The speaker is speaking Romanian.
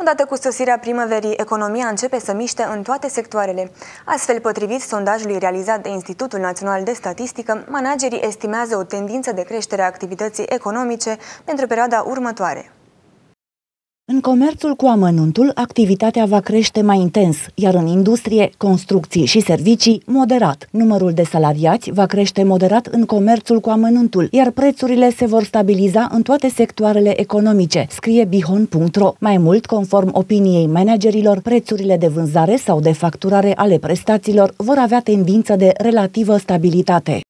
Odată cu sosirea primăverii, economia începe să miște în toate sectoarele. Astfel, potrivit sondajului realizat de Institutul Național de Statistică, managerii estimează o tendință de creștere a activității economice pentru perioada următoare comerțul cu amănuntul, activitatea va crește mai intens, iar în industrie, construcții și servicii, moderat. Numărul de salariați va crește moderat în comerțul cu amănuntul, iar prețurile se vor stabiliza în toate sectoarele economice, scrie bihon.ro. Mai mult, conform opiniei managerilor, prețurile de vânzare sau de facturare ale prestațiilor vor avea tendință de relativă stabilitate.